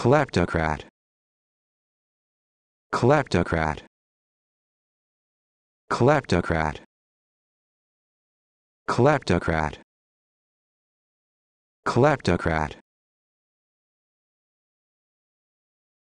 kleptocrat kleptocrat kleptocrat kleptocrat kleptocrat